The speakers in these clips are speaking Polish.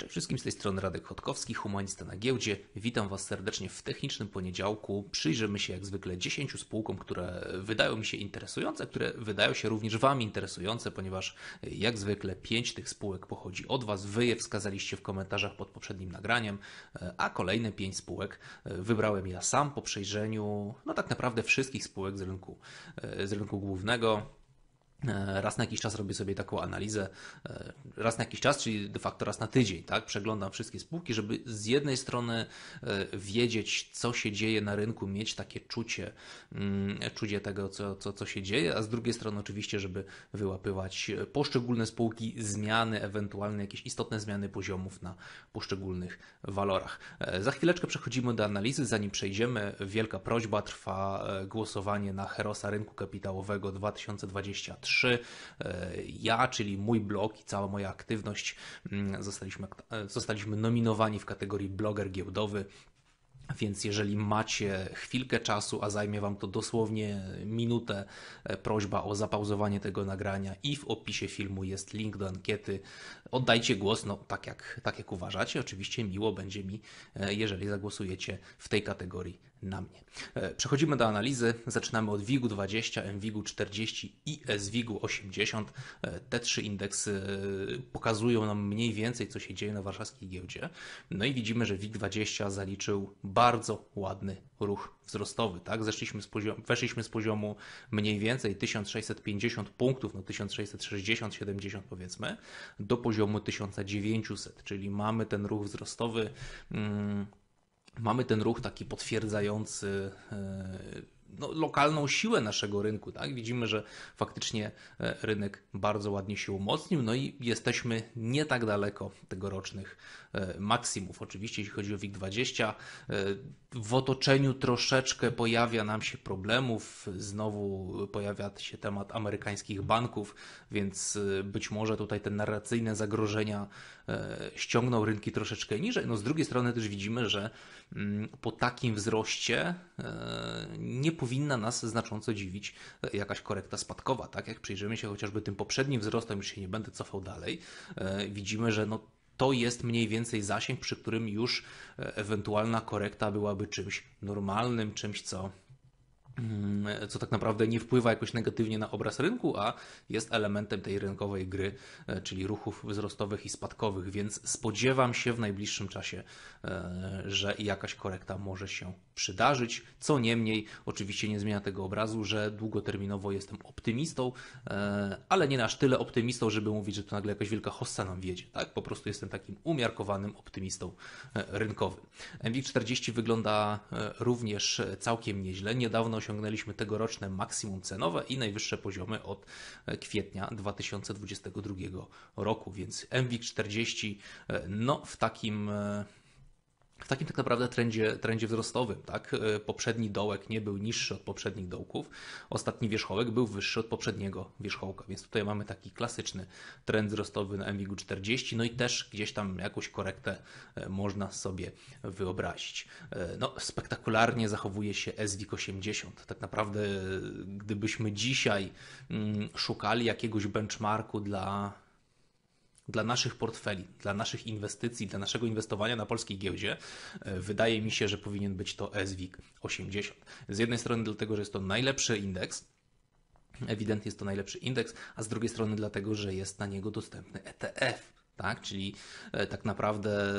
Cześć wszystkim z tej strony Radek Chodkowski, humanista na giełdzie. Witam Was serdecznie w technicznym poniedziałku. Przyjrzymy się jak zwykle 10 spółkom, które wydają mi się interesujące, które wydają się również Wam interesujące, ponieważ jak zwykle 5 tych spółek pochodzi od Was. Wy je wskazaliście w komentarzach pod poprzednim nagraniem, a kolejne 5 spółek wybrałem ja sam po przejrzeniu, no tak naprawdę wszystkich spółek z rynku, z rynku głównego. E, raz na jakiś czas robię sobie taką analizę, e, raz na jakiś czas, czyli de facto raz na tydzień, tak? Przeglądam wszystkie spółki, żeby z jednej strony e, wiedzieć, co się dzieje na rynku, mieć takie czucie, mm, czucie tego, co, co, co się dzieje, a z drugiej strony oczywiście, żeby wyłapywać poszczególne spółki, zmiany, ewentualne jakieś istotne zmiany poziomów na poszczególnych walorach. Za chwileczkę przechodzimy do analizy, zanim przejdziemy, wielka prośba, trwa głosowanie na Herosa Rynku Kapitałowego 2023. 3. E, ja, czyli mój blog i cała moja aktywność mm, zostaliśmy, e, zostaliśmy nominowani w kategorii bloger giełdowy. Więc jeżeli macie chwilkę czasu, a zajmie Wam to dosłownie minutę, e, prośba o zapauzowanie tego nagrania i w opisie filmu jest link do ankiety. Oddajcie głos, no tak jak, tak jak uważacie. Oczywiście miło będzie mi, jeżeli zagłosujecie w tej kategorii na mnie. E, przechodzimy do analizy. Zaczynamy od WIG-u 20, MWIG-u 40 i SWIG-u 80. E, te trzy indeksy e, pokazują nam mniej więcej, co się dzieje na warszawskiej giełdzie. No i widzimy, że WIG 20 zaliczył bardzo ładny ruch wzrostowy. Tak? Zeszliśmy z poziomu, weszliśmy z poziomu mniej więcej 1650 punktów, no 1660-70 powiedzmy, do poziomu 1900, czyli mamy ten ruch wzrostowy. Hmm, mamy ten ruch taki potwierdzający e, no, lokalną siłę naszego rynku. Tak? Widzimy, że faktycznie e, rynek bardzo ładnie się umocnił, no i jesteśmy nie tak daleko tegorocznych E, maksimów, oczywiście jeśli chodzi o WIG20. E, w otoczeniu troszeczkę pojawia nam się problemów, znowu pojawia się temat amerykańskich banków, więc e, być może tutaj te narracyjne zagrożenia ściągną rynki troszeczkę niżej. No z drugiej strony też widzimy, że mm, po takim wzroście nie powinna nas znacząco dziwić jakaś korekta spadkowa, tak jak przyjrzymy się chociażby tym poprzednim wzrostom, już się nie będę cofał dalej, widzimy, że no to jest mniej więcej zasięg, przy którym już e, ewentualna korekta byłaby czymś normalnym, czymś, co, mm, co tak naprawdę nie wpływa jakoś negatywnie na obraz rynku, a jest elementem tej rynkowej gry, e, czyli ruchów wzrostowych i spadkowych, więc spodziewam się w najbliższym czasie, e, że jakaś korekta może się przydarzyć. Co niemniej, oczywiście nie zmienia tego obrazu, że długoterminowo jestem optymistą, e, ale nie aż tyle optymistą, żeby mówić, że to nagle jakaś wielka hossa nam wiedzie. Tak, po prostu jestem takim umiarkowanym optymistą e, rynkowym. MWIG40 wygląda e, również całkiem nieźle. Niedawno osiągnęliśmy tegoroczne maksimum cenowe i najwyższe poziomy od kwietnia 2022 roku, więc MWIG40 no, w takim w takim tak naprawdę trendzie, trendzie wzrostowym. Tak? E, poprzedni dołek nie był niższy od poprzednich dołków, ostatni wierzchołek był wyższy od poprzedniego wierzchołka, więc tutaj mamy taki klasyczny trend wzrostowy na MWG 40, no i też gdzieś tam jakąś korektę e, można sobie wyobrazić. E, no, spektakularnie zachowuje się SWIG 80. Tak naprawdę, gdybyśmy dzisiaj mm, szukali jakiegoś benchmarku dla dla naszych portfeli, dla naszych inwestycji, dla naszego inwestowania na polskiej giełdzie, e, wydaje mi się, że powinien być to SWIG 80. Z jednej strony dlatego, że jest to najlepszy indeks, ewidentnie jest to najlepszy indeks, a z drugiej strony dlatego, że jest na niego dostępny ETF. Tak? Czyli e, tak naprawdę,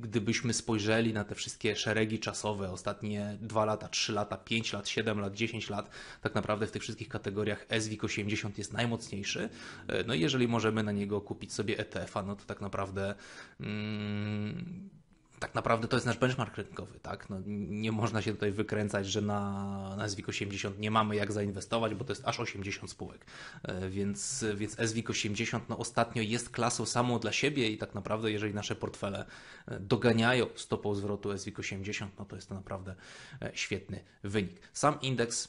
gdybyśmy spojrzeli na te wszystkie szeregi czasowe, ostatnie 2 lata, 3 lata, 5 lat, 7 lat, 10 lat, tak naprawdę w tych wszystkich kategoriach SWIG 80 jest najmocniejszy. E, no i jeżeli możemy na niego kupić sobie ETF-a, no to tak naprawdę. Mm, tak naprawdę to jest nasz benchmark rynkowy, tak? No, nie można się tutaj wykręcać, że na, na 80 nie mamy jak zainwestować, bo to jest aż 80 spółek. E, więc, więc SWIG 80 no, ostatnio jest klasą samą dla siebie i tak naprawdę, jeżeli nasze portfele e, doganiają stopą zwrotu SWIG 80, no to jest to naprawdę e, świetny wynik. Sam indeks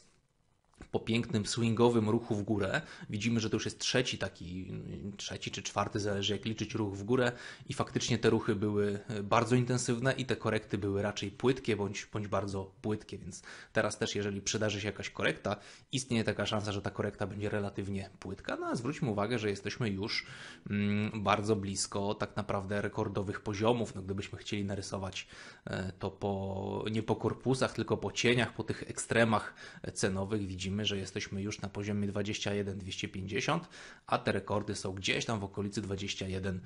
po pięknym swingowym ruchu w górę. Widzimy, że to już jest trzeci taki, trzeci czy czwarty, zależy jak liczyć ruch w górę i faktycznie te ruchy były bardzo intensywne i te korekty były raczej płytkie bądź, bądź bardzo płytkie, więc teraz też jeżeli przydarzy się jakaś korekta, istnieje taka szansa, że ta korekta będzie relatywnie płytka, no a zwróćmy uwagę, że jesteśmy już mm, bardzo blisko tak naprawdę rekordowych poziomów, no gdybyśmy chcieli narysować e, to po, nie po korpusach, tylko po cieniach, po tych ekstremach cenowych widzimy widzimy, że jesteśmy już na poziomie 21-250, a te rekordy są gdzieś tam w okolicy 21-900,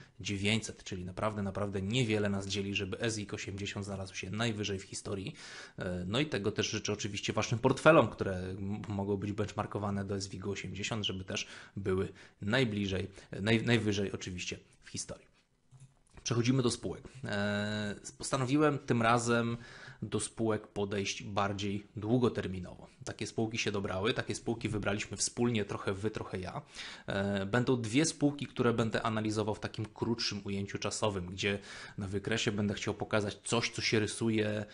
czyli naprawdę, naprawdę niewiele nas dzieli, żeby SIK 80 znalazł się najwyżej w historii. E, no i tego też życzę oczywiście Waszym portfelom, które mogą być benchmarkowane do SWIG 80, żeby też były najbliżej, e, naj, najwyżej oczywiście w historii. Przechodzimy do spółek. E, postanowiłem tym razem do spółek podejść bardziej długoterminowo. Takie spółki się dobrały, takie spółki wybraliśmy wspólnie, trochę wy, trochę ja. E, będą dwie spółki, które będę analizował w takim krótszym ujęciu czasowym, gdzie na wykresie będę chciał pokazać coś, co się rysuje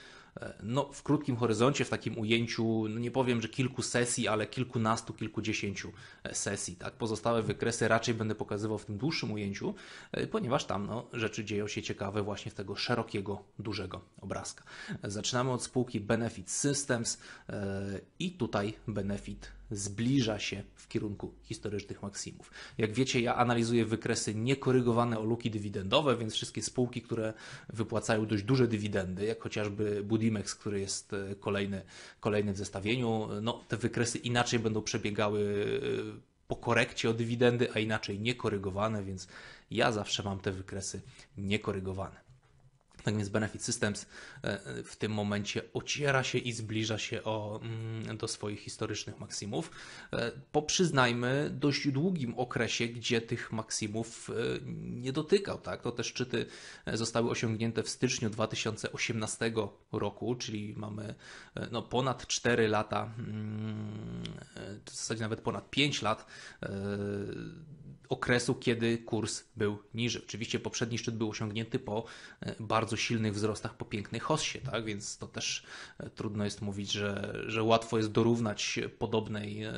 no, w krótkim horyzoncie, w takim ujęciu, no nie powiem, że kilku sesji, ale kilkunastu, kilkudziesięciu e, sesji. Tak? Pozostałe wykresy raczej będę pokazywał w tym dłuższym ujęciu, e, ponieważ tam no, rzeczy dzieją się ciekawe właśnie w tego szerokiego, dużego obrazka. Zaczynamy od spółki Benefit Systems e, i tutaj Benefit zbliża się w kierunku historycznych maksimów. Jak wiecie, ja analizuję wykresy niekorygowane o luki dywidendowe, więc wszystkie spółki, które wypłacają dość duże dywidendy, jak chociażby Budimex, który jest e, kolejny, kolejny w zestawieniu, no, te wykresy inaczej będą przebiegały e, po korekcie o dywidendy, a inaczej niekorygowane, więc ja zawsze mam te wykresy niekorygowane. Tak więc Benefit Systems e, e, w tym momencie ociera się i zbliża się o, mm, do swoich historycznych maksimów. E, po przyznajmy dość długim okresie, gdzie tych maksimów nie dotykał. Tak? To te szczyty zostały osiągnięte w styczniu 2018 roku, czyli mamy no, ponad 4 lata, mm, w zasadzie nawet ponad 5 lat okresu, kiedy kurs był niższy. Oczywiście poprzedni szczyt był osiągnięty po e, bardzo silnych wzrostach, po pięknej hossie, tak? więc to też e, trudno jest mówić, że, że łatwo jest dorównać podobnej, e,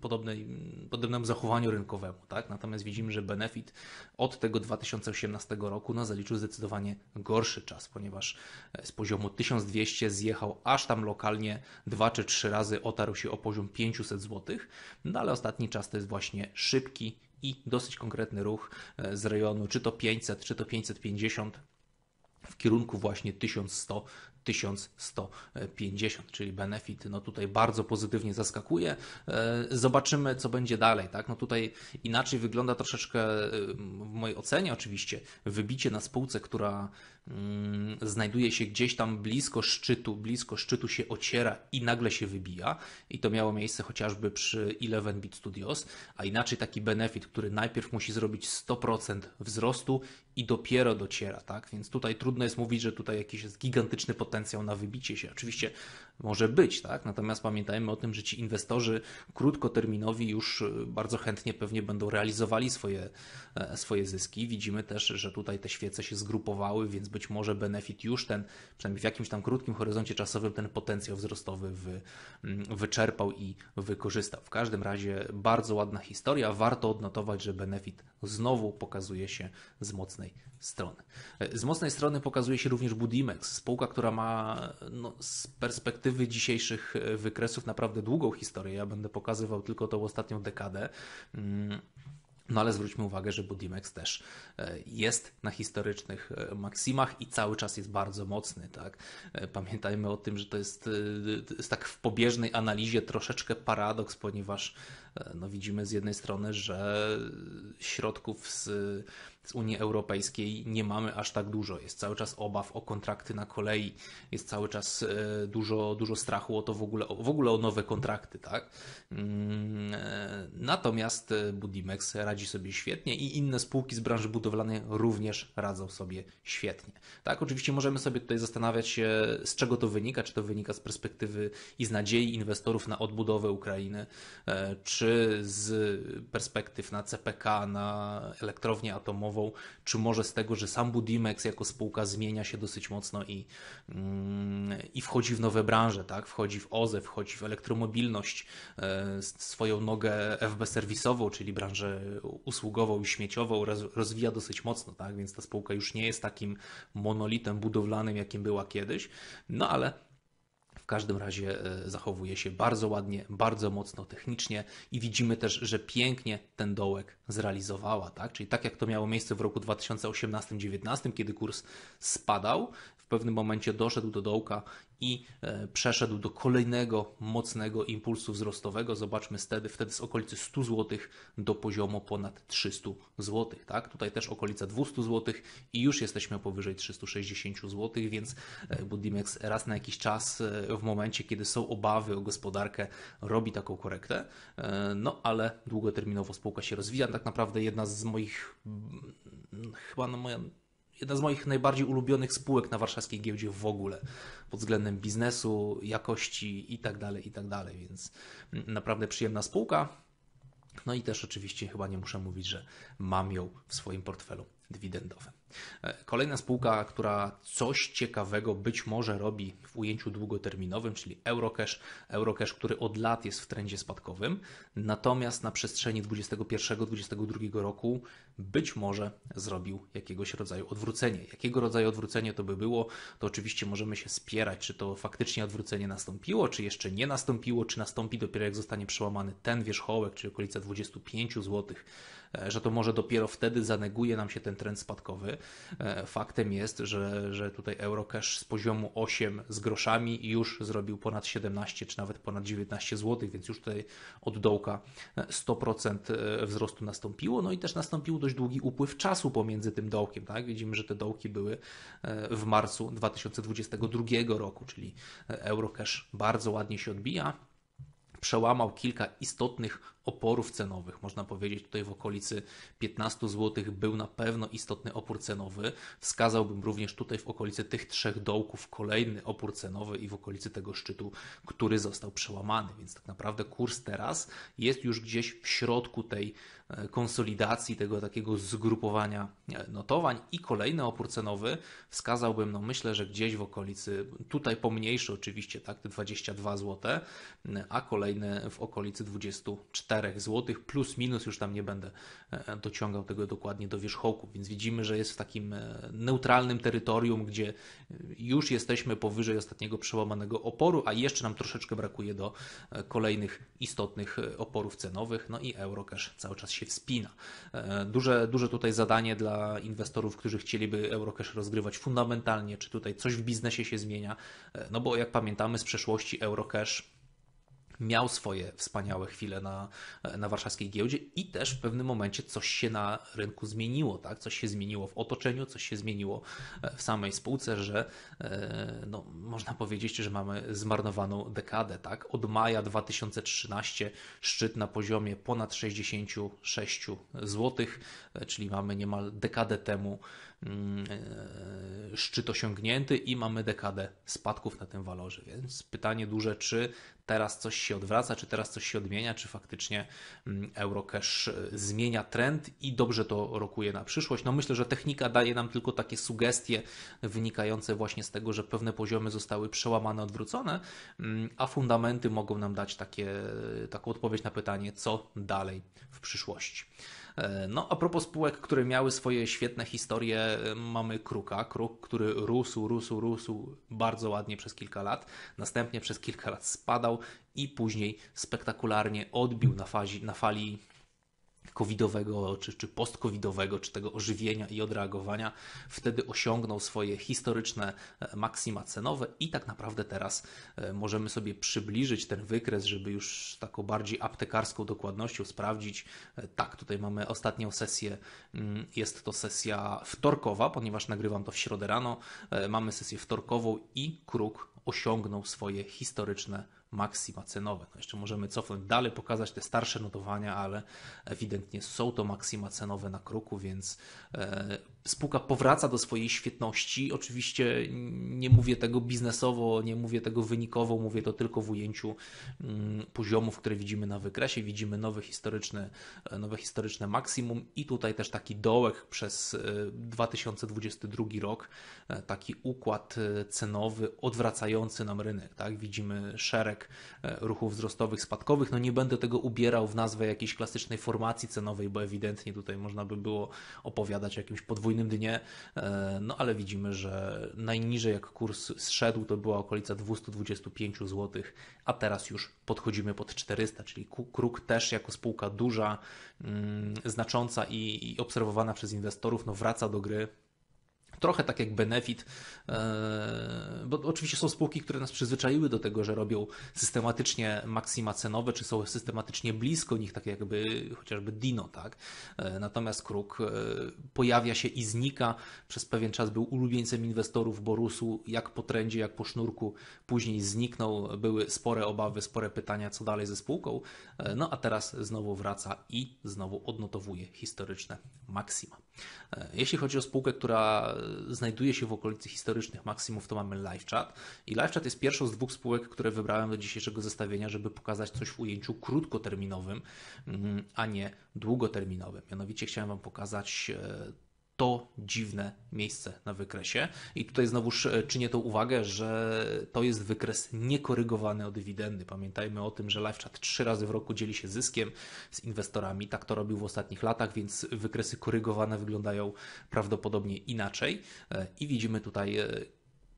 podobnej, podobnemu zachowaniu rynkowemu. Tak? Natomiast widzimy, że benefit od tego 2018 roku no, zaliczył zdecydowanie gorszy czas, ponieważ z poziomu 1200 zjechał aż tam lokalnie dwa czy trzy razy, otarł się o poziom 500 zł, no ale ostatni czas to jest właśnie szybki, i dosyć konkretny ruch e, z rejonu, czy to 500, czy to 550 w kierunku właśnie 1100 1150, czyli benefit no tutaj bardzo pozytywnie zaskakuje. E, zobaczymy, co będzie dalej. Tak? No tutaj inaczej wygląda troszeczkę, e, w mojej ocenie oczywiście, wybicie na spółce, która mm, znajduje się gdzieś tam blisko szczytu, blisko szczytu się ociera i nagle się wybija. I to miało miejsce chociażby przy 11 Bit Studios, a inaczej taki benefit, który najpierw musi zrobić 100% wzrostu i dopiero dociera, tak? Więc tutaj trudno jest mówić, że tutaj jakiś jest gigantyczny potencjał potencjał na wybicie się. Oczywiście może być, tak? Natomiast pamiętajmy o tym, że ci inwestorzy krótkoterminowi już y, bardzo chętnie pewnie będą realizowali swoje, e, swoje zyski. Widzimy też, że tutaj te świece się zgrupowały, więc być może benefit już ten, przynajmniej w jakimś tam krótkim horyzoncie czasowym, ten potencjał wzrostowy wy, mm, wyczerpał i wykorzystał. W każdym razie bardzo ładna historia. Warto odnotować, że benefit znowu pokazuje się z mocnej strony. E, z mocnej strony pokazuje się również Budimex, spółka, która ma ma no, z perspektywy dzisiejszych e, wykresów naprawdę długą historię. Ja będę pokazywał tylko tą ostatnią dekadę. Mm, no ale zwróćmy uwagę, że Budimex też e, jest na historycznych e, maksimach i cały czas jest bardzo mocny. Tak? Pamiętajmy o tym, że to jest, to jest tak w pobieżnej analizie troszeczkę paradoks, ponieważ E, no widzimy z jednej strony, że środków z, z Unii Europejskiej nie mamy aż tak dużo. Jest cały czas obaw o kontrakty na kolei, jest cały czas e, dużo, dużo strachu o to w ogóle, w ogóle o nowe kontrakty, tak? Mm, e, natomiast Budimex radzi sobie świetnie i inne spółki z branży budowlanej również radzą sobie świetnie. Tak, oczywiście możemy sobie tutaj zastanawiać się, z czego to wynika, czy to wynika z perspektywy i z nadziei inwestorów na odbudowę Ukrainy, czy czy z perspektyw na CPK, na elektrownię atomową, czy może z tego, że sam Budimex jako spółka zmienia się dosyć mocno i, mm, i wchodzi w nowe branże, tak? wchodzi w OZE, wchodzi w elektromobilność, e, swoją nogę FB serwisową, czyli branżę usługową i śmieciową rozwija dosyć mocno, tak? więc ta spółka już nie jest takim monolitem budowlanym, jakim była kiedyś, no ale w każdym razie e, zachowuje się bardzo ładnie, bardzo mocno technicznie i widzimy też, że pięknie ten dołek zrealizowała, tak? Czyli tak jak to miało miejsce w roku 2018-19, kiedy kurs spadał, w pewnym momencie doszedł do dołka i e, przeszedł do kolejnego mocnego impulsu wzrostowego. Zobaczmy wtedy, wtedy z okolicy 100 zł do poziomu ponad 300 zł. Tak? Tutaj też okolica 200 zł i już jesteśmy powyżej 360 zł, więc e, Budimex raz na jakiś czas w momencie, kiedy są obawy o gospodarkę, robi taką korektę, e, no ale długoterminowo spółka się rozwija. Tak naprawdę jedna z moich, mm, chyba na moja jedna z moich najbardziej ulubionych spółek na warszawskiej giełdzie w ogóle pod względem biznesu, jakości itd., tak itd., tak więc mm, naprawdę przyjemna spółka. No i też oczywiście chyba nie muszę mówić, że mam ją w swoim portfelu dywidendowym. E, kolejna spółka, która coś ciekawego być może robi w ujęciu długoterminowym, czyli Eurocash, Eurocash, który od lat jest w trendzie spadkowym, natomiast na przestrzeni 2021-2022 roku być może zrobił jakiegoś rodzaju odwrócenie. Jakiego rodzaju odwrócenie to by było, to oczywiście możemy się spierać, czy to faktycznie odwrócenie nastąpiło, czy jeszcze nie nastąpiło, czy nastąpi dopiero jak zostanie przełamany ten wierzchołek, czyli okolica 25 zł, e, że to może dopiero wtedy zaneguje nam się ten trend spadkowy. E, faktem jest, że, że tutaj Eurocash z poziomu 8 z groszami już zrobił ponad 17 czy nawet ponad 19 zł, więc już tutaj od dołka 100% e, e, wzrostu nastąpiło. No i też nastąpił dość długi upływ czasu pomiędzy tym dołkiem. Tak? Widzimy, że te dołki były w marcu 2022 roku, czyli Eurocash bardzo ładnie się odbija przełamał kilka istotnych oporów cenowych. Można powiedzieć, tutaj w okolicy 15 zł był na pewno istotny opór cenowy. Wskazałbym również tutaj w okolicy tych trzech dołków kolejny opór cenowy i w okolicy tego szczytu, który został przełamany. Więc tak naprawdę kurs teraz jest już gdzieś w środku tej e, konsolidacji, tego takiego zgrupowania e, notowań i kolejny opór cenowy wskazałbym, no myślę, że gdzieś w okolicy, tutaj pomniejszy oczywiście, tak, te 22 zł, e, a kolejny w okolicy 24 4 zł, plus minus, już tam nie będę e, dociągał tego dokładnie do wierzchołku, więc widzimy, że jest w takim e, neutralnym terytorium, gdzie e, już jesteśmy powyżej ostatniego przełamanego oporu, a jeszcze nam troszeczkę brakuje do kolejnych istotnych oporów cenowych, no i Eurocash cały czas się wspina. Duże, duże tutaj zadanie dla inwestorów, którzy chcieliby Eurocash rozgrywać fundamentalnie, czy tutaj coś w biznesie się zmienia, no bo jak pamiętamy z przeszłości Eurocash miał swoje wspaniałe chwile na, na warszawskiej giełdzie i też w pewnym momencie coś się na rynku zmieniło, tak? Coś się zmieniło w otoczeniu, coś się zmieniło e, w samej spółce, że e, no, można powiedzieć, że mamy zmarnowaną dekadę, tak? Od maja 2013 szczyt na poziomie ponad 66 zł, e, czyli mamy niemal dekadę temu E, szczyt osiągnięty i mamy dekadę spadków na tym walorze. Więc pytanie duże, czy teraz coś się odwraca, czy teraz coś się odmienia, czy faktycznie mm, Eurocash e, zmienia trend i dobrze to rokuje na przyszłość. No myślę, że technika daje nam tylko takie sugestie wynikające właśnie z tego, że pewne poziomy zostały przełamane, odwrócone, mm, a fundamenty mogą nam dać takie, taką odpowiedź na pytanie, co dalej w przyszłości. E, no, a propos spółek, które miały swoje świetne historie, e, mamy Kruka. Kruk, który rósł, rósł, rósł bardzo ładnie przez kilka lat, następnie przez kilka lat spadał i później spektakularnie odbił na, fazi, na fali covidowego, czy, czy post-covidowego, czy tego ożywienia i odreagowania, wtedy osiągnął swoje historyczne e, maksima cenowe i tak naprawdę teraz e, możemy sobie przybliżyć ten wykres, żeby już taką bardziej aptekarską dokładnością sprawdzić. E, tak, tutaj mamy ostatnią sesję, mm, jest to sesja wtorkowa, ponieważ nagrywam to w środę rano. Mamy sesję wtorkową i kruk osiągnął swoje historyczne maksima cenowe. No jeszcze możemy cofnąć dalej, pokazać te starsze notowania, ale ewidentnie są to maksima cenowe na kruku, więc e, spółka powraca do swojej świetności. Oczywiście nie mówię tego biznesowo, nie mówię tego wynikowo, mówię to tylko w ujęciu mm, poziomów, które widzimy na wykresie. Widzimy nowe historyczne, e, nowe historyczne maksimum i tutaj też taki dołek przez 2022 e, rok, e, taki układ cenowy odwracający nam rynek. Tak? Widzimy szereg ruchów wzrostowych, spadkowych. No nie będę tego ubierał w nazwę jakiejś klasycznej formacji cenowej, bo ewidentnie tutaj można by było opowiadać o jakimś podwójnym podwójnym dnie, e, no ale widzimy, że najniżej jak kurs zszedł, to była okolica 225 zł, a teraz już podchodzimy pod 400, czyli Kruk też jako spółka duża, mm, znacząca i obserwowana przez inwestorów, no wraca do gry, trochę tak jak Benefit, e, bo oczywiście są spółki, które nas przyzwyczaiły do tego, że robią systematycznie maksima cenowe, czy są systematycznie blisko nich, tak jakby chociażby Dino, tak? E, natomiast Kruk e, pojawia się i znika, przez pewien czas był ulubieńcem inwestorów Borusu, jak po trendzie, jak po sznurku, później zniknął, były spore obawy, spore pytania, co dalej ze spółką, no a teraz znowu wraca i znowu odnotowuje historyczne maksima. Jeśli chodzi o spółkę, która znajduje się w okolicy historycznych maksimów, to mamy LiveChat. I LiveChat jest pierwszą z dwóch spółek, które wybrałem do dzisiejszego zestawienia, żeby pokazać coś w ujęciu krótkoterminowym, mm, a nie długoterminowym. Mianowicie chciałem Wam pokazać e, to dziwne miejsce na wykresie. I tutaj znowuż e, czynię tą uwagę, że to jest wykres niekorygowany o dywidendy. Pamiętajmy o tym, że LiveChat trzy razy w roku dzieli się zyskiem z inwestorami. Tak to robił w ostatnich latach, więc wykresy korygowane wyglądają prawdopodobnie inaczej. E, I widzimy tutaj e,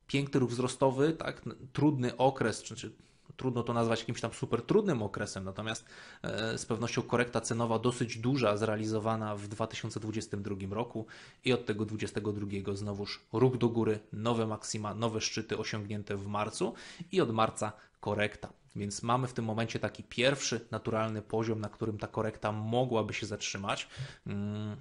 piękny ruch wzrostowy, tak, trudny okres, czy, trudno to nazwać jakimś tam super trudnym okresem, natomiast e, z pewnością korekta cenowa dosyć duża zrealizowana w 2022 roku i od tego 22 znowuż ruch do góry, nowe maksima, nowe szczyty osiągnięte w marcu i od marca korekta. Więc mamy w tym momencie taki pierwszy naturalny poziom, na którym ta korekta mogłaby się zatrzymać. Mm,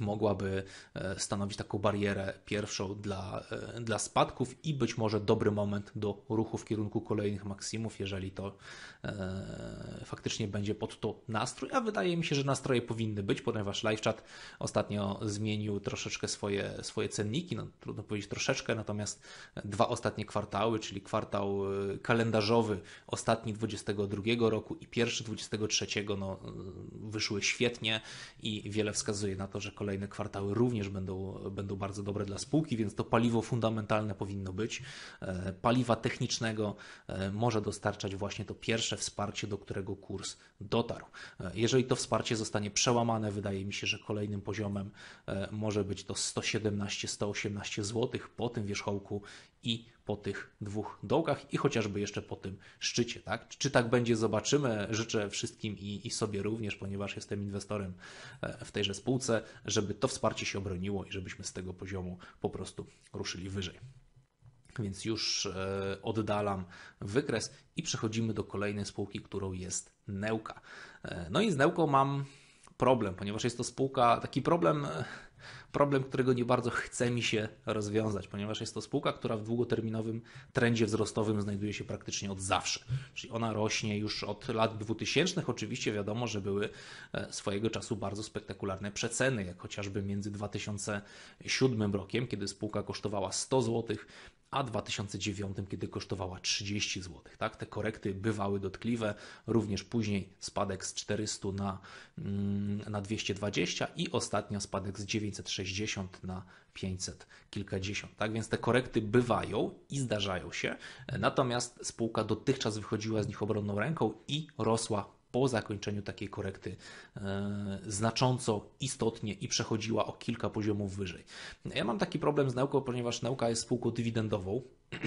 mogłaby e, stanowić taką barierę pierwszą dla, e, dla spadków i być może dobry moment do ruchu w kierunku kolejnych maksimów, jeżeli to e, faktycznie będzie pod to nastrój, a wydaje mi się, że nastroje powinny być, ponieważ chat ostatnio zmienił troszeczkę swoje, swoje cenniki, no, trudno powiedzieć troszeczkę, natomiast dwa ostatnie kwartały, czyli kwartał e, kalendarzowy ostatni 22 roku i pierwszy 23, no, wyszły świetnie i wiele wskazuje na to, że kolejne kolejne kwartały również będą, będą bardzo dobre dla spółki, więc to paliwo fundamentalne powinno być. E, paliwa technicznego e, może dostarczać właśnie to pierwsze wsparcie, do którego kurs dotarł. E, jeżeli to wsparcie zostanie przełamane, wydaje mi się, że kolejnym poziomem może być to 117-118 zł po tym wierzchołku i po tych dwóch dołkach i chociażby jeszcze po tym szczycie. Tak? Czy tak będzie, zobaczymy. Życzę wszystkim i, i sobie również, ponieważ jestem inwestorem e, w tejże spółce, żeby to wsparcie się obroniło i żebyśmy z tego poziomu po prostu ruszyli wyżej. Więc już e, oddalam wykres i przechodzimy do kolejnej spółki, którą jest Neuka. E, no i z Neuką mam problem, ponieważ jest to spółka, taki problem problem, którego nie bardzo chce mi się rozwiązać, ponieważ jest to spółka, która w długoterminowym trendzie wzrostowym znajduje się praktycznie od zawsze. Czyli ona rośnie już od lat 2000. Oczywiście wiadomo, że były e, swojego czasu bardzo spektakularne przeceny, jak chociażby między 2007 rokiem, kiedy spółka kosztowała 100 zł, a 2009, kiedy kosztowała 30 zł. Tak? Te korekty bywały dotkliwe, również później spadek z 400 na, mm, na 220 i ostatnio spadek z 960 60 na 500 kilkadziesiąt. Tak więc te korekty bywają i zdarzają się, natomiast spółka dotychczas wychodziła z nich obronną ręką i rosła po zakończeniu takiej korekty e, znacząco, istotnie i przechodziła o kilka poziomów wyżej. Ja mam taki problem z nauką, ponieważ nauka jest spółką dywidendową.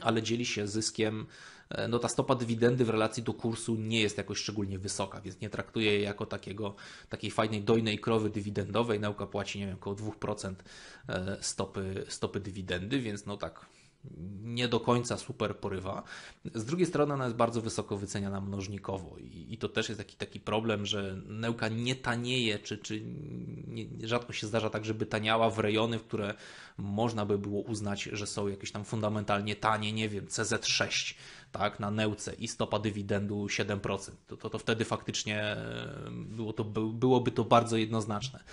ale dzieli się zyskiem. E, no ta stopa dywidendy w relacji do kursu nie jest jakoś szczególnie wysoka, więc nie traktuję jej jako takiego, takiej fajnej dojnej krowy dywidendowej. Nauka płaci, nie wiem, około 2% e, stopy, stopy dywidendy, więc no tak nie do końca super porywa. Z drugiej strony ona jest bardzo wysoko wyceniana mnożnikowo i, i to też jest taki, taki problem, że neuka nie tanieje, czy, czy nie, rzadko się zdarza tak, żeby taniała w rejony, w które można by było uznać, że są jakieś tam fundamentalnie tanie, nie wiem, CZ6 tak, na neuce i stopa dywidendu 7%, to, to, to wtedy faktycznie e, było to, byłoby to bardzo jednoznaczne.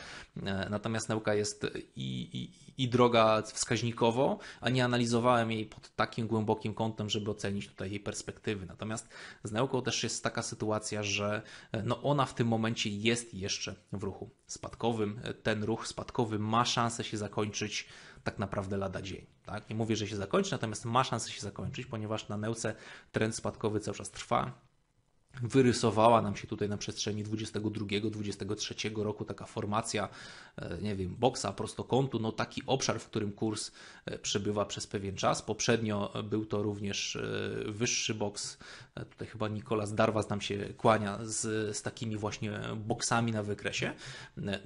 E, natomiast neuka jest i, i, i droga wskaźnikowo, a nie analizowałem jej pod takim głębokim kątem, żeby ocenić tutaj jej perspektywy. Natomiast z neuką też jest taka sytuacja, że e, no ona w tym momencie jest jeszcze w ruchu spadkowym. Ten ruch spadkowy ma szansę się zakończyć tak naprawdę lada dzień. Tak? Nie mówię, że się zakończy, natomiast ma szansę się zakończyć, ponieważ na nełce trend spadkowy cały czas trwa wyrysowała nam się tutaj na przestrzeni 22-23 roku taka formacja, e, nie wiem, boksa, prostokątu, no taki obszar, w którym kurs e, przebywa przez pewien czas. Poprzednio e, był to również wyższy boks, tutaj chyba Nikolas Darwas nam się kłania z, z takimi właśnie boksami na wykresie.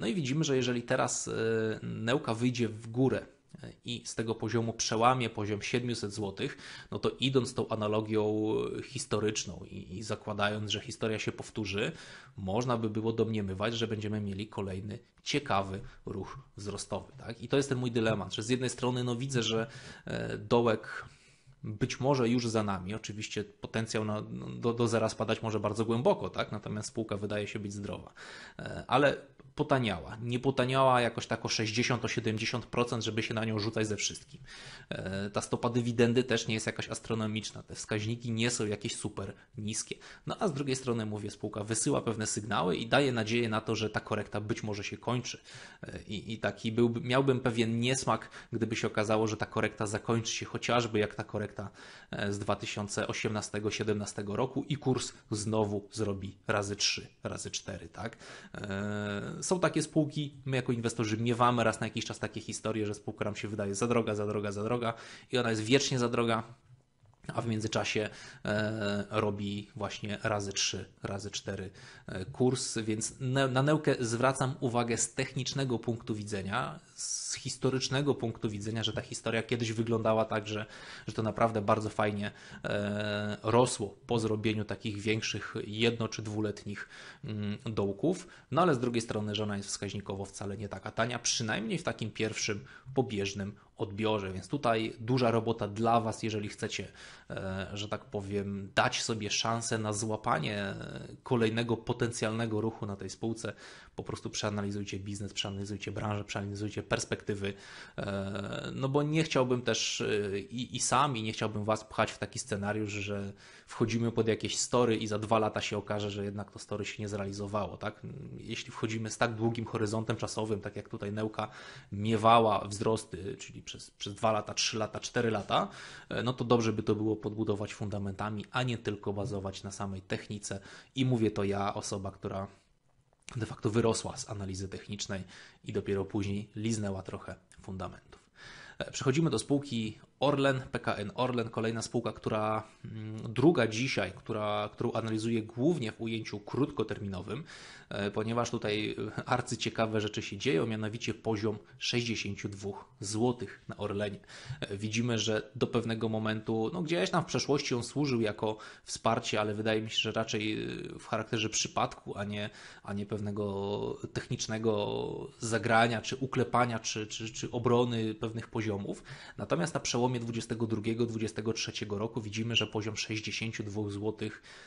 No i widzimy, że jeżeli teraz Nełka wyjdzie w górę i z tego poziomu przełamie poziom 700 zł, no to idąc tą analogią historyczną i, i zakładając, że historia się powtórzy, można by było domniemywać, że będziemy mieli kolejny ciekawy ruch wzrostowy. Tak? I to jest ten mój dylemat, że z jednej strony no, widzę, że e, dołek być może już za nami. Oczywiście potencjał na, do, do zera spadać może bardzo głęboko, tak? natomiast spółka wydaje się być zdrowa. E, ale potaniała. Nie potaniała jakoś tak o 60-70%, żeby się na nią rzucać ze wszystkim. E, ta stopa dywidendy też nie jest jakaś astronomiczna. Te wskaźniki nie są jakieś super niskie. No a z drugiej strony, mówię, spółka wysyła pewne sygnały i daje nadzieję na to, że ta korekta być może się kończy. E, I, i taki byłby, miałbym pewien niesmak, gdyby się okazało, że ta korekta zakończy się chociażby jak ta korekta e, z 2018-2017 roku i kurs znowu zrobi razy 3, razy 4, tak? są takie spółki, my jako inwestorzy miewamy raz na jakiś czas takie historie, że spółka nam się wydaje za droga, za droga, za droga i ona jest wiecznie za droga, a w międzyczasie e, robi właśnie razy 3, razy 4 e, kurs, więc na, na Neukę zwracam uwagę z technicznego punktu widzenia, z historycznego punktu widzenia, że ta historia kiedyś wyglądała tak, że, że to naprawdę bardzo fajnie e, rosło po zrobieniu takich większych jedno- czy dwuletnich mm, dołków, no ale z drugiej strony żona jest wskaźnikowo wcale nie taka tania, przynajmniej w takim pierwszym pobieżnym odbiorze, więc tutaj duża robota dla Was, jeżeli chcecie, e, że tak powiem, dać sobie szansę na złapanie e, kolejnego potencjalnego ruchu na tej spółce, po prostu przeanalizujcie biznes, przeanalizujcie branżę, przeanalizujcie perspektywy, e, no bo nie chciałbym też e, i, i sam, i nie chciałbym Was pchać w taki scenariusz, że wchodzimy pod jakieś story i za dwa lata się okaże, że jednak to story się nie zrealizowało, tak? Jeśli wchodzimy z tak długim horyzontem czasowym, tak jak tutaj Neuka miewała wzrosty, czyli przez, przez dwa lata, trzy lata, cztery lata, e, no to dobrze by to było podbudować fundamentami, a nie tylko bazować na samej technice i mówię to ja, osoba, która de facto wyrosła z analizy technicznej i dopiero później liznęła trochę fundamentów. E, przechodzimy do spółki Orlen, PKN Orlen, kolejna spółka, która mm, druga dzisiaj, która, którą analizuję głównie w ujęciu krótkoterminowym, e, ponieważ tutaj e, arcyciekawe rzeczy się dzieją, mianowicie poziom 62 zł na Orlenie. E, widzimy, że do pewnego momentu, no gdzieś tam w przeszłości on służył jako wsparcie, ale wydaje mi się, że raczej w charakterze przypadku, a nie, a nie pewnego technicznego zagrania, czy uklepania, czy, czy, czy obrony pewnych poziomów. Natomiast na przełomie przełomie 22-23 roku widzimy, że poziom 62 zł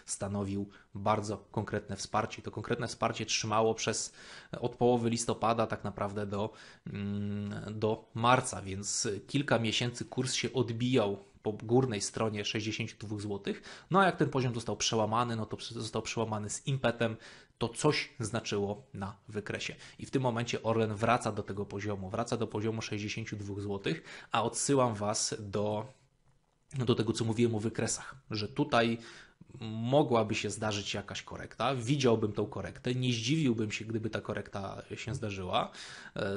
stanowił bardzo konkretne wsparcie. To konkretne wsparcie trzymało przez od połowy listopada tak naprawdę do, mm, do marca, więc kilka miesięcy kurs się odbijał po górnej stronie 62 zł. No a jak ten poziom został przełamany, no to został przełamany z impetem, to coś znaczyło na wykresie. I w tym momencie Orlen wraca do tego poziomu, wraca do poziomu 62 zł, a odsyłam Was do, do tego, co mówiłem o wykresach, że tutaj mogłaby się zdarzyć jakaś korekta, widziałbym tą korektę, nie zdziwiłbym się, gdyby ta korekta się zdarzyła. E,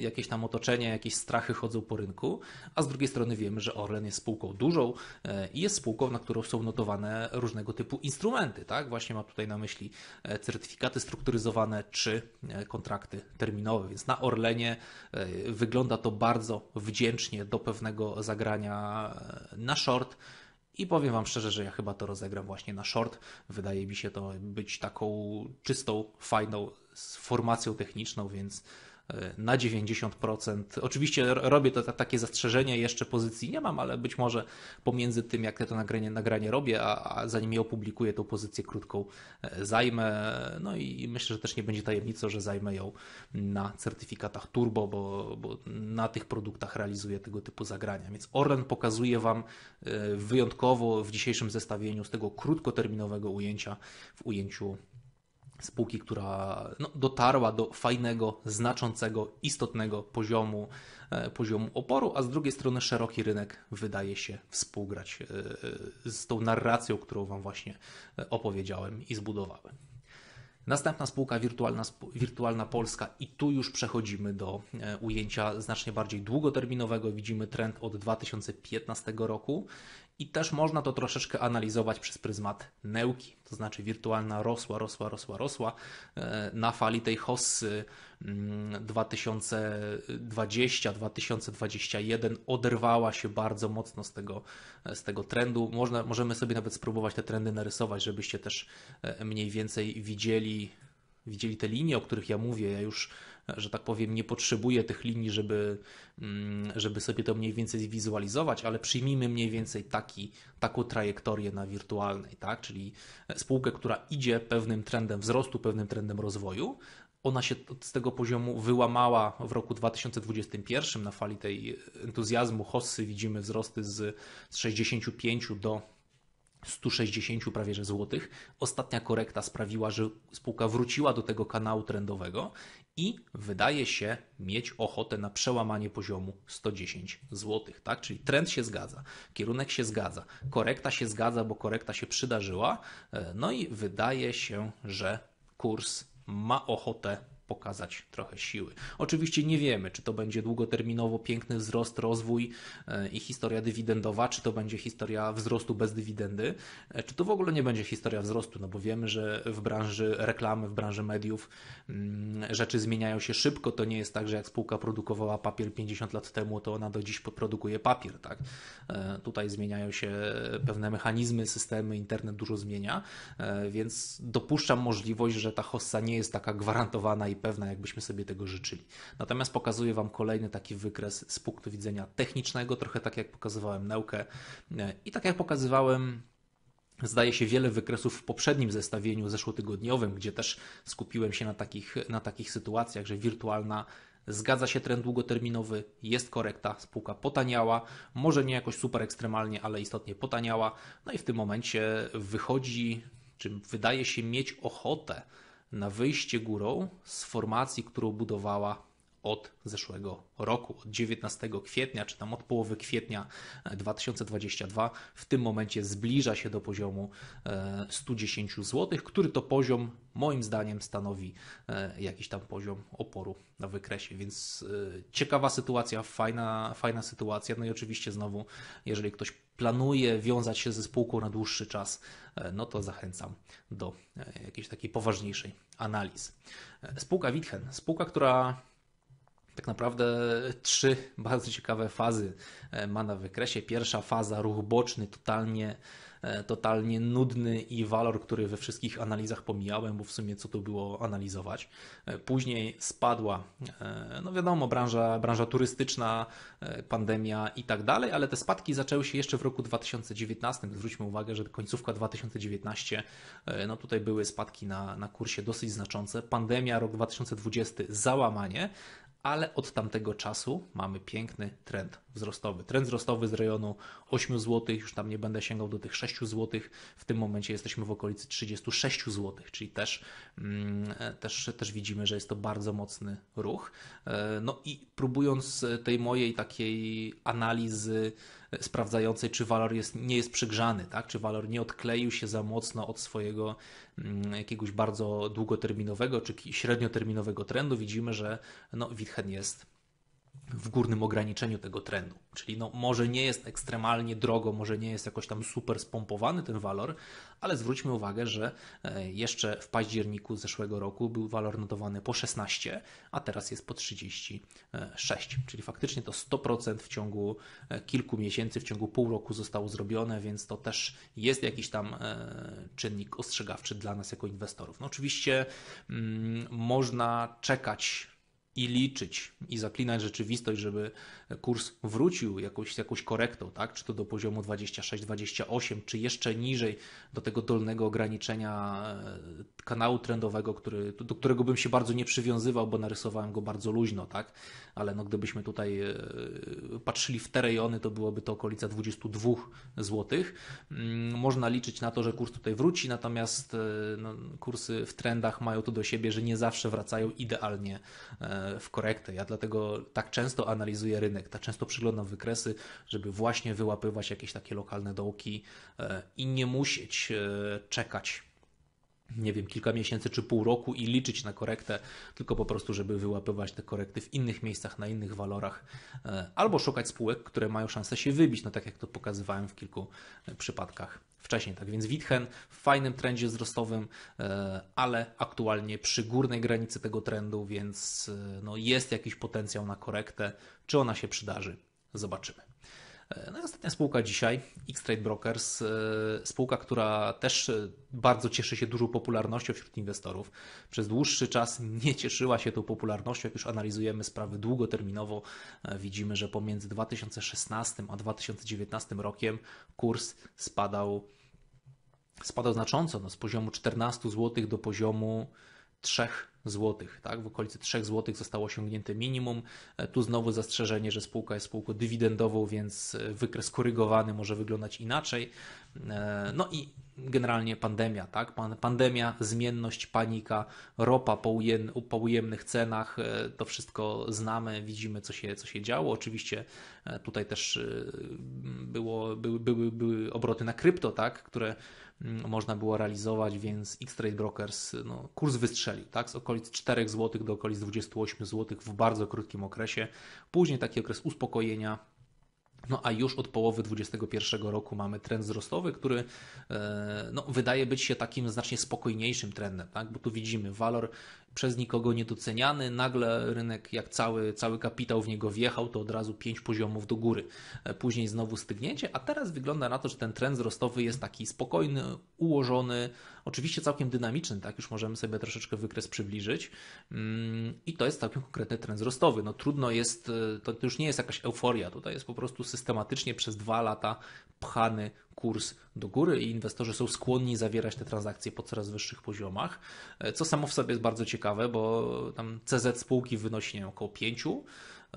jakieś tam otoczenie, jakieś strachy chodzą po rynku, a z drugiej strony wiemy, że Orlen jest spółką dużą e, i jest spółką, na którą są notowane różnego typu instrumenty, tak? Właśnie mam tutaj na myśli e, certyfikaty strukturyzowane czy kontrakty terminowe, więc na Orlenie wygląda to bardzo wdzięcznie do pewnego zagrania na short, i powiem Wam szczerze, że ja chyba to rozegram właśnie na short. Wydaje mi się to być taką czystą, fajną formacją techniczną, więc E, na 90%. Oczywiście robię to takie zastrzeżenie, jeszcze pozycji nie mam, ale być może pomiędzy tym, jak ja to nagranie, nagranie robię, a, a zanim je opublikuję, tą pozycję krótką e, zajmę. No i myślę, że też nie będzie tajemnicą, że zajmę ją na certyfikatach Turbo, bo, bo na tych produktach realizuję tego typu zagrania. Więc Orlen pokazuje Wam e, wyjątkowo w dzisiejszym zestawieniu z tego krótkoterminowego ujęcia w ujęciu spółki, która no, dotarła do fajnego, znaczącego, istotnego poziomu, e, poziomu oporu, a z drugiej strony szeroki rynek wydaje się współgrać e, e, z tą narracją, którą Wam właśnie opowiedziałem i zbudowałem. Następna spółka wirtualna, wirtualna Polska, i tu już przechodzimy do ujęcia znacznie bardziej długoterminowego. Widzimy trend od 2015 roku i też można to troszeczkę analizować przez pryzmat neuki, to znaczy wirtualna rosła, rosła, rosła, rosła e, na fali tej hossy 2020-2021 mm, oderwała się bardzo mocno z tego, e, z tego trendu. Można, możemy sobie nawet spróbować te trendy narysować, żebyście też e, mniej więcej widzieli, widzieli te linie, o których ja mówię. Ja już że tak powiem, nie potrzebuję tych linii, żeby, mm, żeby sobie to mniej więcej wizualizować, ale przyjmijmy mniej więcej taki, taką trajektorię na wirtualnej, tak? czyli spółkę, która idzie pewnym trendem wzrostu, pewnym trendem rozwoju, ona się z tego poziomu wyłamała w roku 2021 na fali tej entuzjazmu Hossy widzimy wzrosty z 65 do 160 prawie że złotych. Ostatnia korekta sprawiła, że spółka wróciła do tego kanału trendowego i wydaje się mieć ochotę na przełamanie poziomu 110 zł, tak? Czyli trend się zgadza, kierunek się zgadza, korekta się zgadza, bo korekta się przydarzyła. E, no i wydaje się, że kurs ma ochotę pokazać trochę siły. Oczywiście nie wiemy, czy to będzie długoterminowo piękny wzrost, rozwój e, i historia dywidendowa, czy to będzie historia wzrostu bez dywidendy, e, czy to w ogóle nie będzie historia wzrostu, no bo wiemy, że w branży reklamy, w branży mediów mm, rzeczy zmieniają się szybko. To nie jest tak, że jak spółka produkowała papier 50 lat temu, to ona do dziś produkuje papier. Tak? E, tutaj zmieniają się pewne mechanizmy, systemy, internet dużo zmienia, więc dopuszczam możliwość, że ta hossa nie jest taka gwarantowana i pewna, jakbyśmy sobie tego życzyli. Natomiast pokazuję Wam kolejny taki wykres z punktu widzenia technicznego, trochę tak jak pokazywałem Neukę i tak jak pokazywałem Zdaje się wiele wykresów w poprzednim zestawieniu zeszłotygodniowym, gdzie też skupiłem się na takich, na takich sytuacjach, że wirtualna zgadza się trend długoterminowy, jest korekta, spółka potaniała, może nie jakoś super ekstremalnie, ale istotnie potaniała, no i w tym momencie wychodzi, czy wydaje się mieć ochotę na wyjście górą z formacji, którą budowała od zeszłego roku, od 19 kwietnia, czy tam od połowy kwietnia 2022. E, w tym momencie zbliża się do poziomu 110 e, zł, który to poziom moim zdaniem stanowi e, jakiś tam poziom oporu na wykresie, więc ciekawa sytuacja, fajna, fajna sytuacja. No i oczywiście znowu, jeżeli ktoś planuje wiązać się ze spółką na dłuższy czas, no to zachęcam do jakiejś takiej poważniejszej analiz. Spółka Witchen, spółka, która tak naprawdę trzy bardzo ciekawe fazy e, ma na wykresie. Pierwsza faza, ruch boczny, totalnie, e, totalnie nudny i walor, który we wszystkich analizach pomijałem, bo w sumie co tu było analizować. E, później spadła, no wiadomo, branża, branża turystyczna, pandemia i tak dalej, ale te spadki zaczęły się jeszcze w roku 2019. Zwróćmy uwagę, że końcówka 2019, no tutaj były spadki na, na kursie dosyć znaczące. Pandemia, rok 2020, załamanie, ale od tamtego czasu mamy piękny trend wzrostowy. Trend wzrostowy z rejonu 8 zł, już tam nie będę sięgał do tych 6 zł. W tym momencie jesteśmy w okolicy 36 zł, czyli też, mm, też, też widzimy, że jest to bardzo mocny ruch. E, no i próbując tej mojej takiej analizy, sprawdzającej, czy walor jest, nie jest przygrzany, tak? czy walor nie odkleił się za mocno od swojego mm, jakiegoś bardzo długoterminowego czy średnioterminowego trendu. Widzimy, że no, Witchen jest w górnym ograniczeniu tego trendu. Czyli no, może nie jest ekstremalnie drogo, może nie jest jakoś tam super spompowany ten walor, ale zwróćmy uwagę, że e, jeszcze w październiku zeszłego roku był walor notowany po 16, a teraz jest po 36. Czyli faktycznie to 100% w ciągu e, kilku miesięcy, w ciągu pół roku zostało zrobione, więc to też jest jakiś tam e, czynnik ostrzegawczy dla nas jako inwestorów. No oczywiście mm, można czekać i liczyć i zaklinać rzeczywistość, żeby kurs wrócił jakoś, z jakąś korektą, tak? czy to do poziomu 26-28, czy jeszcze niżej do tego dolnego ograniczenia e, kanału trendowego, który, do którego bym się bardzo nie przywiązywał, bo narysowałem go bardzo luźno, tak? ale no, gdybyśmy tutaj e, patrzyli w te rejony, to byłoby to okolica 22 zł. Mm, można liczyć na to, że kurs tutaj wróci, natomiast e, no, kursy w trendach mają to do siebie, że nie zawsze wracają idealnie w korektę. Ja dlatego tak często analizuję rynek, tak często przyglądam wykresy, żeby właśnie wyłapywać jakieś takie lokalne dołki e, i nie musieć e, czekać nie wiem, kilka miesięcy czy pół roku i liczyć na korektę, tylko po prostu, żeby wyłapywać te korekty w innych miejscach, na innych walorach, e, albo szukać spółek, które mają szansę się wybić, no tak jak to pokazywałem w kilku e, przypadkach wcześniej. Tak więc Witchen w fajnym trendzie wzrostowym, e, ale aktualnie przy górnej granicy tego trendu, więc no jest jakiś potencjał na korektę. Czy ona się przydarzy? Zobaczymy. No i ostatnia spółka dzisiaj, X-Trade Brokers, e, spółka, która też e, bardzo cieszy się dużą popularnością wśród inwestorów. Przez dłuższy czas nie cieszyła się tą popularnością. Jak już analizujemy sprawy długoterminowo, e, widzimy, że pomiędzy 2016 a 2019 rokiem kurs spadał, spadał znacząco no, z poziomu 14 zł do poziomu 3 zł. Tak? W okolicy 3 zł zostało osiągnięte minimum. E, tu znowu zastrzeżenie, że spółka jest spółką dywidendową, więc e, wykres korygowany może wyglądać inaczej. E, no i generalnie pandemia, tak? Pandemia, zmienność, panika, ropa po, ujem, po ujemnych cenach, to wszystko znamy, widzimy, co się, co się działo. Oczywiście tutaj też było, były, były, były obroty na krypto, tak? które Mm, można było realizować, więc X-Trade Brokers no, kurs wystrzelił tak? z okolic 4 zł do okolic 28 zł w bardzo krótkim okresie. Później taki okres uspokojenia, no a już od połowy 2021 roku mamy trend wzrostowy, który e, no, wydaje być się takim znacznie spokojniejszym trendem, tak? bo tu widzimy walor przez nikogo niedoceniany, nagle rynek jak cały, cały kapitał w niego wjechał, to od razu 5 poziomów do góry. E, później znowu stygnięcie, a teraz wygląda na to, że ten trend wzrostowy jest taki spokojny, ułożony, Oczywiście całkiem dynamiczny, tak? Już możemy sobie troszeczkę wykres przybliżyć. Mm, I to jest całkiem konkretny trend wzrostowy. No trudno jest, e, to, już nie jest jakaś euforia, tutaj jest po prostu systematycznie przez dwa lata pchany kurs do góry i inwestorzy są skłonni zawierać te transakcje po coraz wyższych poziomach, e, co samo w sobie jest bardzo ciekawe, bo tam CZ spółki wynosi nie, wiem, około 5,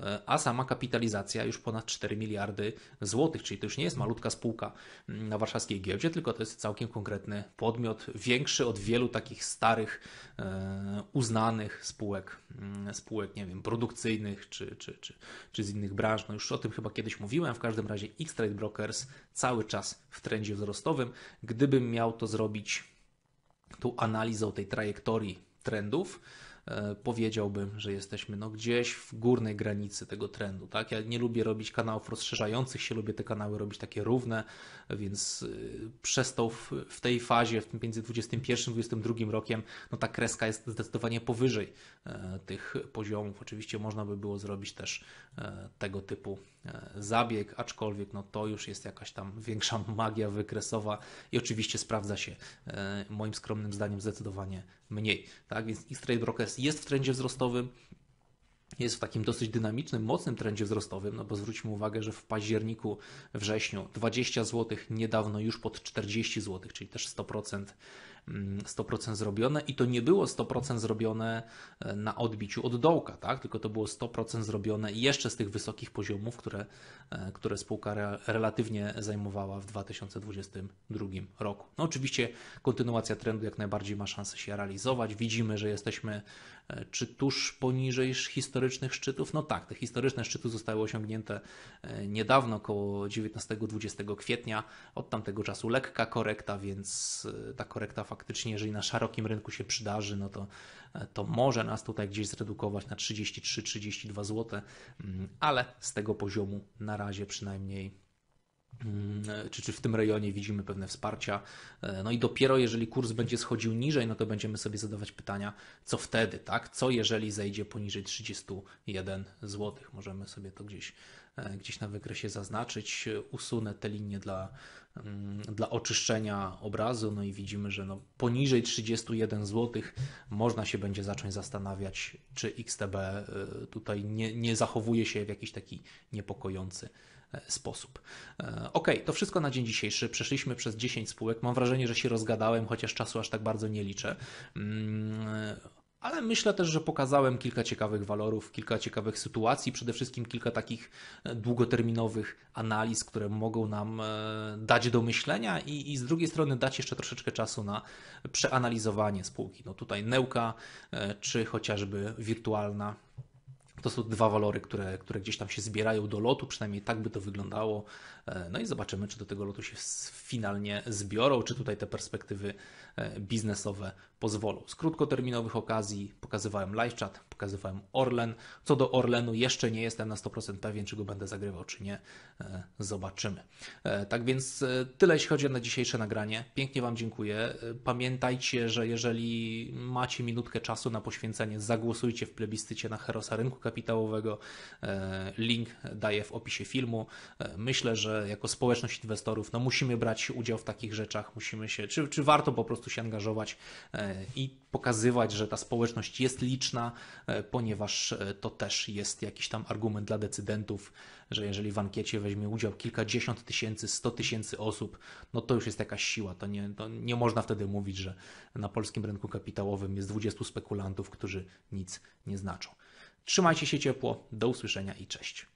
E, a sama kapitalizacja już ponad 4 miliardy złotych, czyli to już nie jest malutka spółka mm, na warszawskiej giełdzie, tylko to jest całkiem konkretny podmiot, większy od wielu takich starych, e, uznanych spółek, mm, spółek nie wiem, produkcyjnych czy, czy, czy, czy z innych branż. No już o tym chyba kiedyś mówiłem, w każdym razie X-Trade Brokers cały czas w trendzie wzrostowym. Gdybym miał to zrobić, tą analizą tej trajektorii trendów, E, powiedziałbym, że jesteśmy no, gdzieś w górnej granicy tego trendu. Tak? Ja nie lubię robić kanałów rozszerzających się, lubię te kanały robić takie równe, więc y, przez to w, w tej fazie, w tym między 2021-2022 rokiem, no, ta kreska jest zdecydowanie powyżej e, tych poziomów. Oczywiście można by było zrobić też e, tego typu E, zabieg, aczkolwiek no to już jest jakaś tam większa magia wykresowa i oczywiście sprawdza się e, moim skromnym zdaniem zdecydowanie mniej. Tak więc X-Trade Brokers jest w trendzie wzrostowym, jest w takim dosyć dynamicznym, mocnym trendzie wzrostowym, no bo zwróćmy uwagę, że w październiku, wrześniu 20 zł, niedawno już pod 40 zł, czyli też 100% 100% zrobione i to nie było 100% zrobione e, na odbiciu od dołka, tak? tylko to było 100% zrobione jeszcze z tych wysokich poziomów, które, e, które spółka re, relatywnie zajmowała w 2022 roku. No oczywiście kontynuacja trendu jak najbardziej ma szansę się realizować. Widzimy, że jesteśmy czy tuż poniżej historycznych szczytów. No tak, te historyczne szczyty zostały osiągnięte e, niedawno, około 19-20 kwietnia. Od tamtego czasu lekka korekta, więc e, ta korekta faktycznie, jeżeli na szerokim rynku się przydarzy, no to, e, to może nas tutaj gdzieś zredukować na 33-32 zł, mm, ale z tego poziomu na razie przynajmniej Mm, czy, czy w tym rejonie widzimy pewne wsparcia. E, no i dopiero jeżeli kurs będzie schodził niżej, no to będziemy sobie zadawać pytania, co wtedy, tak? Co jeżeli zejdzie poniżej 31 zł? Możemy sobie to gdzieś, e, gdzieś na wykresie zaznaczyć. Usunę te linie dla, mm, dla oczyszczenia obrazu, no i widzimy, że no poniżej 31 zł można się będzie zacząć zastanawiać, czy XTB e, tutaj nie, nie zachowuje się w jakiś taki niepokojący sposób. E, ok, to wszystko na dzień dzisiejszy. Przeszliśmy przez 10 spółek. Mam wrażenie, że się rozgadałem, chociaż czasu aż tak bardzo nie liczę. Mm, ale myślę też, że pokazałem kilka ciekawych walorów, kilka ciekawych sytuacji, przede wszystkim kilka takich e, długoterminowych analiz, które mogą nam e, dać do myślenia i, i z drugiej strony dać jeszcze troszeczkę czasu na przeanalizowanie spółki. No tutaj Neuka, czy chociażby wirtualna to są dwa walory, które, które gdzieś tam się zbierają do lotu, przynajmniej tak by to wyglądało. E, no i zobaczymy, czy do tego lotu się finalnie zbiorą, czy tutaj te perspektywy e, biznesowe pozwolą. Z krótkoterminowych okazji pokazywałem live chat pokazywałem Orlen. Co do Orlenu jeszcze nie jestem na 100% pewien, czy go będę zagrywał, czy nie. E, zobaczymy. Tak więc tyle, jeśli chodzi o dzisiejsze nagranie. Pięknie Wam dziękuję. Pamiętajcie, że jeżeli macie minutkę czasu na poświęcenie, zagłosujcie w plebiscycie na Herosa Rynku Kapitałowego. Link daję w opisie filmu. Myślę, że jako społeczność inwestorów no, musimy brać udział w takich rzeczach, musimy się, czy, czy warto po prostu się angażować e, i pokazywać, że ta społeczność jest liczna, e, ponieważ e, to też jest jakiś tam argument dla decydentów, że jeżeli w ankiecie weźmie udział kilkadziesiąt tysięcy, sto tysięcy osób, no to już jest jakaś siła. To nie, to nie można wtedy mówić, że na polskim rynku kapitałowym jest 20 spekulantów, którzy nic nie znaczą. Trzymajcie się ciepło, do usłyszenia i cześć.